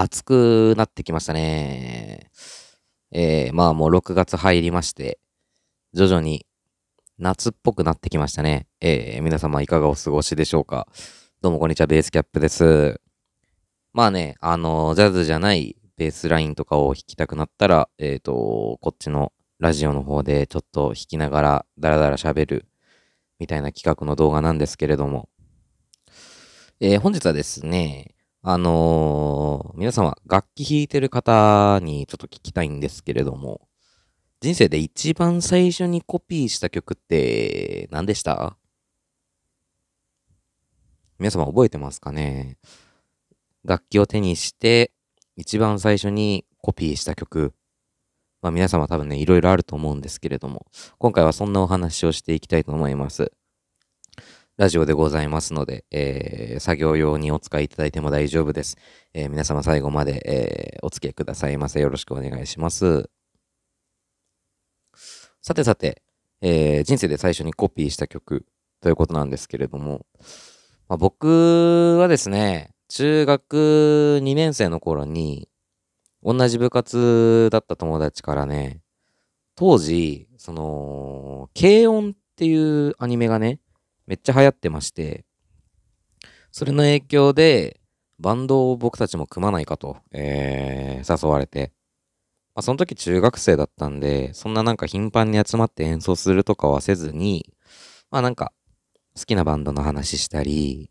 暑くなってきましたね。えー、まあもう6月入りまして、徐々に夏っぽくなってきましたね。えー、皆様いかがお過ごしでしょうか。どうもこんにちは、ベースキャップです。まあね、あの、ジャズじゃないベースラインとかを弾きたくなったら、えっ、ー、と、こっちのラジオの方でちょっと弾きながらダラダラ喋るみたいな企画の動画なんですけれども、えー、本日はですね、あのー、皆様、楽器弾いてる方にちょっと聞きたいんですけれども、人生で一番最初にコピーした曲って何でした皆様覚えてますかね楽器を手にして、一番最初にコピーした曲。まあ皆様多分ね、いろいろあると思うんですけれども、今回はそんなお話をしていきたいと思います。ラジオでございますので、えー、作業用にお使いいただいても大丈夫です。えー、皆様最後まで、えー、お付き合いくださいませ。よろしくお願いします。さてさて、えー、人生で最初にコピーした曲ということなんですけれども、まあ、僕はですね、中学2年生の頃に、同じ部活だった友達からね、当時、その、軽音っていうアニメがね、めっちゃ流行ってまして、それの影響で、バンドを僕たちも組まないかと、えー、誘われて。まあ、その時中学生だったんで、そんななんか頻繁に集まって演奏するとかはせずに、まあなんか、好きなバンドの話したり、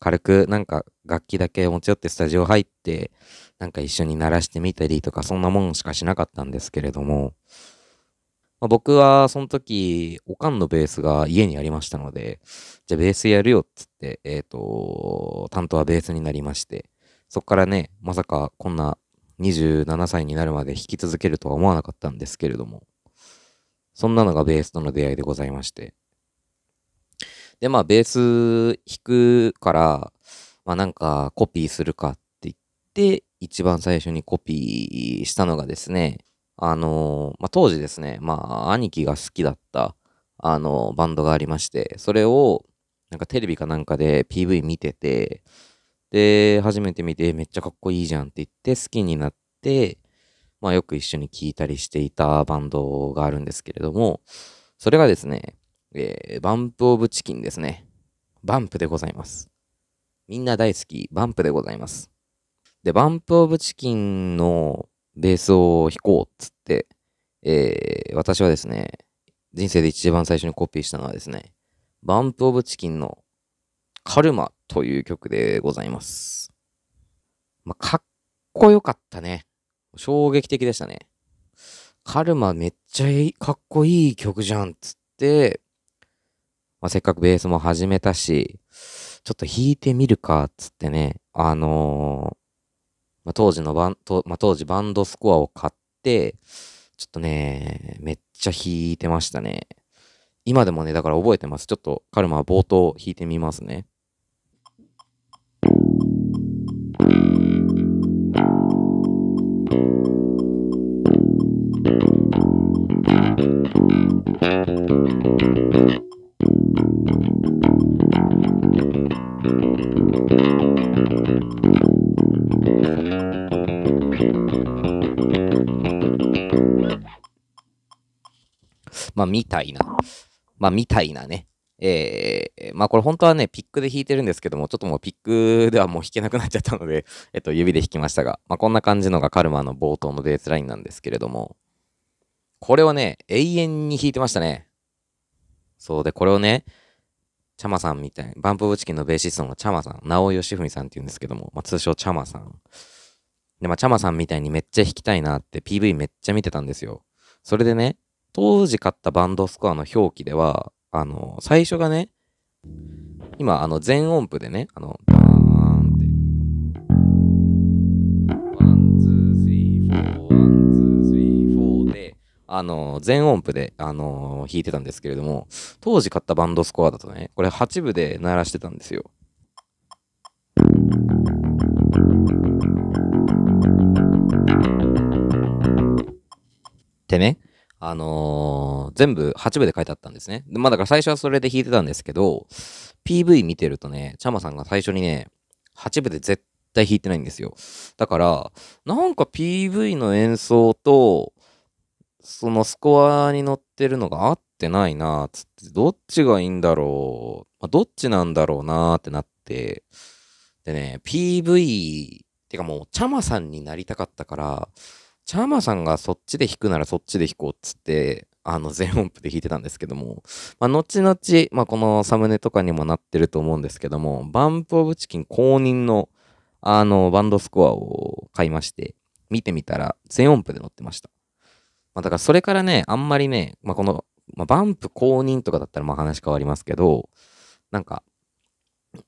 軽くなんか楽器だけ持ち寄ってスタジオ入って、なんか一緒に鳴らしてみたりとか、そんなもんしかしなかったんですけれども、まあ、僕はその時、おかんのベースが家にありましたので、じゃあベースやるよっつって、えっ、ー、と、担当はベースになりまして、そっからね、まさかこんな27歳になるまで弾き続けるとは思わなかったんですけれども、そんなのがベースとの出会いでございまして。で、まあ、ベース弾くから、まあなんかコピーするかって言って、一番最初にコピーしたのがですね、あのまあ、当時ですね、まあ、兄貴が好きだった、あのバンドがありまして、それを、なんかテレビかなんかで PV 見てて、で、初めて見て、めっちゃかっこいいじゃんって言って、好きになって、まあ、よく一緒に聴いたりしていたバンドがあるんですけれども、それがですね、えー、バンプオブチキンですね。バンプでございます。みんな大好き、バンプでございます。で、バンプオブチキンの、ベースを弾こうっつって、えー、私はですね、人生で一番最初にコピーしたのはですね、バンプオブチキンのカルマという曲でございます。まあ、かっこよかったね。衝撃的でしたね。カルマめっちゃいい、かっこいい曲じゃんっつって、まあ、せっかくベースも始めたし、ちょっと弾いてみるかっつってね、あのまあ、当時のバン、まあ、当時バンドスコアを買って、ちょっとね、めっちゃ弾いてましたね。今でもね、だから覚えてます。ちょっとカルマは冒頭弾いてみますね。まあ、みたいな。まあ、みたいなね。えー、まあこれ本当はね、ピックで弾いてるんですけども、ちょっともうピックではもう弾けなくなっちゃったので、えっと、指で弾きましたが、まあこんな感じのがカルマの冒頭のベースラインなんですけれども、これをね、永遠に弾いてましたね。そうで、これをね、チャマさんみたいな、バンプオブチキンのベーシストのチャマさん、直井義文さんって言うんですけども、まあ通称チャマさん。で、まあチャマさんみたいにめっちゃ弾きたいなって PV めっちゃ見てたんですよ。それでね、当時買ったバンドスコアの表記では、あの、最初がね、今、あの、全音符でね、あの、バーンって。ワン、ツー、スリー、フォー、ワン、ツー、スリー、フォーで、あの、全音符で、あの、弾いてたんですけれども、当時買ったバンドスコアだとね、これ8部で鳴らしてたんですよ。ってね。あのー、全部8部で書いてあったんですね。まあだから最初はそれで弾いてたんですけど、PV 見てるとね、チャマさんが最初にね、8部で絶対弾いてないんですよ。だから、なんか PV の演奏と、そのスコアに乗ってるのが合ってないなーつって、どっちがいいんだろう、まあ、どっちなんだろうなーってなって、でね、PV、てかもう、チャマさんになりたかったから、チャーマーさんがそっちで弾くならそっちで弾こうっつって、あの全音符で弾いてたんですけども、まあ、後々、まあ、このサムネとかにもなってると思うんですけども、バンプ・オブ・チキン公認のあのバンドスコアを買いまして、見てみたら全音符で載ってました。まあ、だからそれからね、あんまりね、まあ、この、まあ、バンプ公認とかだったらまあ話変わりますけど、なんか、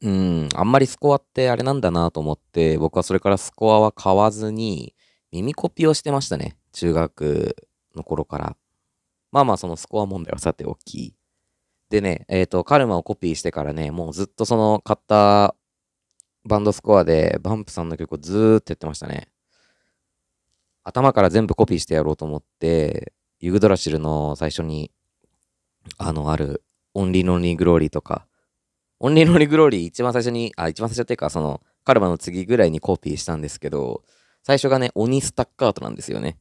うん、あんまりスコアってあれなんだなと思って、僕はそれからスコアは買わずに、耳コピーをしてましたね。中学の頃から。まあまあ、そのスコア問題はさておき。でね、えっ、ー、と、カルマをコピーしてからね、もうずっとその買ったバンドスコアで、バンプさんの曲をずーっとやってましたね。頭から全部コピーしてやろうと思って、ユグドラシルの最初に、あの、ある、オンリーノンリーグローリーとか、オンリーノンリーグローリー一番最初に、あ、一番最初っていうか、その、カルマの次ぐらいにコピーしたんですけど、最初がね、鬼スタッカートなんですよね。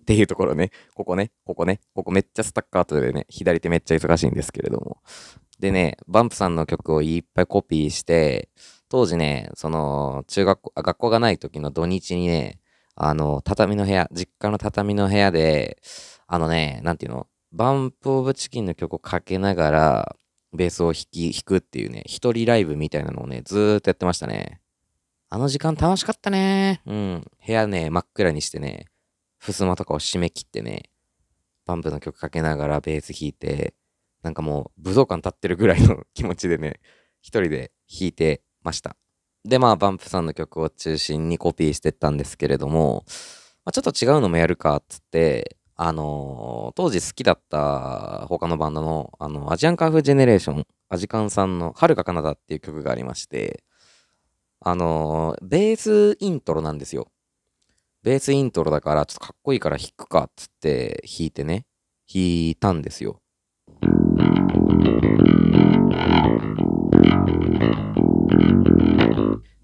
っていうところね、ここね、ここね、ここめっちゃスタッカートでね、左手めっちゃ忙しいんですけれども。でね、バンプさんの曲をいっぱいコピーして、当時ね、その、中学校、学校がない時の土日にね、あの、畳の部屋、実家の畳の部屋で、あのね、なんていうの、バンプ・オブ・チキンの曲をかけながら、ベースを弾き、弾くっていうね、一人ライブみたいなのをね、ずーっとやってましたね。あの時間楽しかったね。うん。部屋ね、真っ暗にしてね、襖とかを締め切ってね、バンプの曲かけながらベース弾いて、なんかもう武道館立ってるぐらいの気持ちでね、一人で弾いてました。で、まあ、バンプさんの曲を中心にコピーしてったんですけれども、まあ、ちょっと違うのもやるかっつって、あのー、当時好きだった他のバンドの、あの、アジアンカーフジェネレーション、アジカンさんの、はるかカナダっていう曲がありまして、あのー、ベースイントロなんですよ。ベースイントロだから、ちょっとかっこいいから弾くかっつって弾いてね、弾いたんですよ。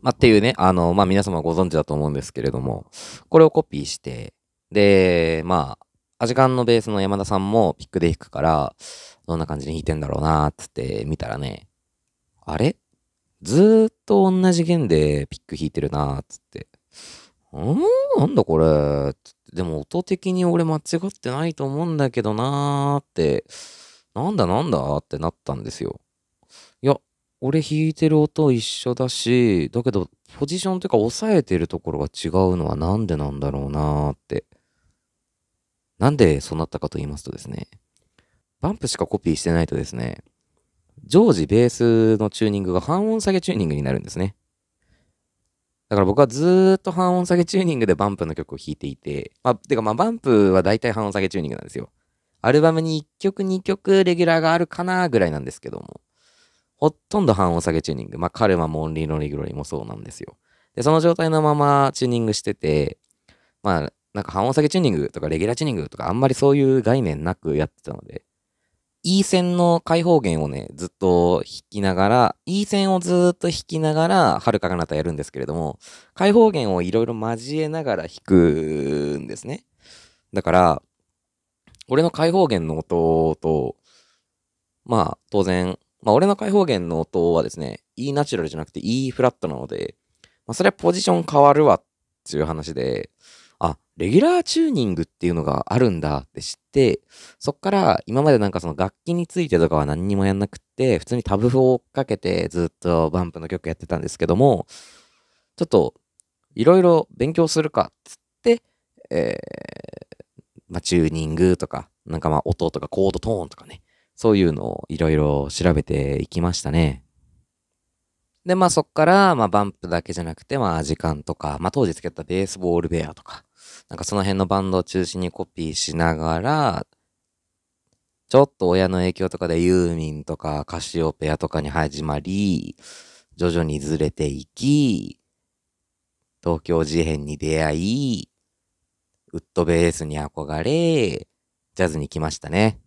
まあ、っていうね、あの、まあ、皆様ご存知だと思うんですけれども、これをコピーして、で、まあ、アジカンのベースの山田さんもピックで弾くから、どんな感じに弾いてんだろうなーっつって見たらね、あれずーっと同じ弦でピック弾いてるなーっつって。うーんなんだこれでも音的に俺間違ってないと思うんだけどなーって、なんだなんだってなったんですよ。いや、俺弾いてる音一緒だし、だけど、ポジションというか抑えてるところが違うのはなんでなんだろうなーって。なんでそうなったかと言いますとですね、バンプしかコピーしてないとですね、常時ベースのチューニングが半音下げチューニングになるんですね。だから僕はずーっと半音下げチューニングでバンプの曲を弾いていて、まあ、てかまあバンプは大体半音下げチューニングなんですよ。アルバムに1曲2曲レギュラーがあるかなぐらいなんですけども。ほとんど半音下げチューニング。まあ、カルマもオンリーロリグロリもそうなんですよ。で、その状態のままチューニングしてて、まあ、なんか半音下げチューニングとかレギュラーチューニングとかあんまりそういう概念なくやってたので、E 線の開放弦をね、ずっと弾きながら、E 線をずっと弾きながら、はるかなたやるんですけれども、開放弦をいろいろ交えながら弾くんですね。だから、俺の開放弦の音と、まあ、当然、まあ、俺の開放弦の音はですね、E ナチュラルじゃなくて E フラットなので、まあ、それはポジション変わるわっていう話で、あ、レギュラーチューニングっていうのがあるんだって知って、そっから今までなんかその楽器についてとかは何にもやんなくって、普通にタブを追っかけてずっとバンプの曲やってたんですけども、ちょっといろいろ勉強するかっつって、えー、まあ、チューニングとか、なんかまあ音とかコードトーンとかね、そういうのをいろいろ調べていきましたね。で、まあそっから、まあバンプだけじゃなくて、まあ時間とか、まあ当時つけたベースボールベアとか、なんかその辺のバンドを中心にコピーしながら、ちょっと親の影響とかでユーミンとかカシオペアとかに始まり、徐々にずれていき、東京事変に出会い、ウッドベースに憧れ、ジャズに来ましたね。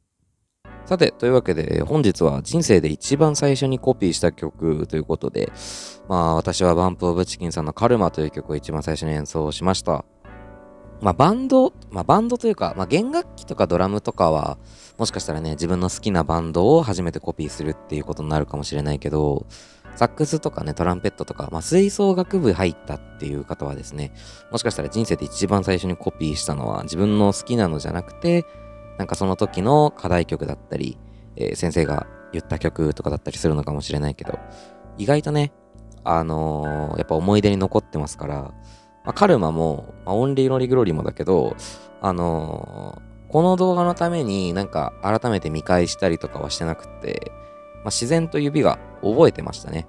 さて、というわけで、本日は人生で一番最初にコピーした曲ということで、まあ私はバンプオブチキンさんのカルマという曲を一番最初に演奏しました。まあバンド、まあバンドというか、まあ弦楽器とかドラムとかは、もしかしたらね、自分の好きなバンドを初めてコピーするっていうことになるかもしれないけど、サックスとかね、トランペットとか、まあ、吹奏楽部入ったっていう方はですね、もしかしたら人生で一番最初にコピーしたのは自分の好きなのじゃなくて、なんかその時の課題曲だったり、えー、先生が言った曲とかだったりするのかもしれないけど、意外とね、あのー、やっぱ思い出に残ってますから、まあ、カルマも、まあ、オンリーロリグロリもだけど、あのー、この動画のためになんか改めて見返したりとかはしてなくて、まあ、自然と指が覚えてましたね。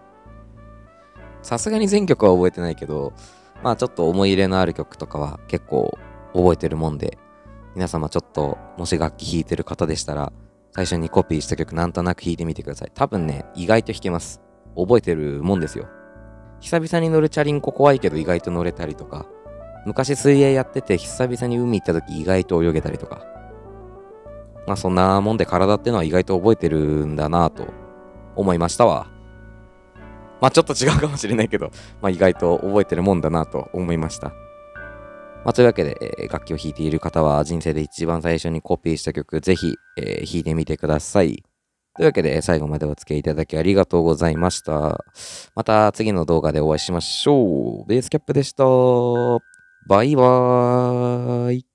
さすがに全曲は覚えてないけど、まあちょっと思い入れのある曲とかは結構覚えてるもんで、皆様ちょっと、もし楽器弾いてる方でしたら、最初にコピーした曲なんとなく弾いてみてください。多分ね、意外と弾けます。覚えてるもんですよ。久々に乗るチャリンコ怖いけど意外と乗れたりとか、昔水泳やってて久々に海行った時意外と泳げたりとか。まあそんなもんで体ってのは意外と覚えてるんだなと思いましたわ。まあちょっと違うかもしれないけど、まあ意外と覚えてるもんだなと思いました。まあ、というわけで、えー、楽器を弾いている方は人生で一番最初にコピーした曲、ぜひ、えー、弾いてみてください。というわけで、最後までお付き合いいただきありがとうございました。また次の動画でお会いしましょう。ベースキャップでした。バイバーイ。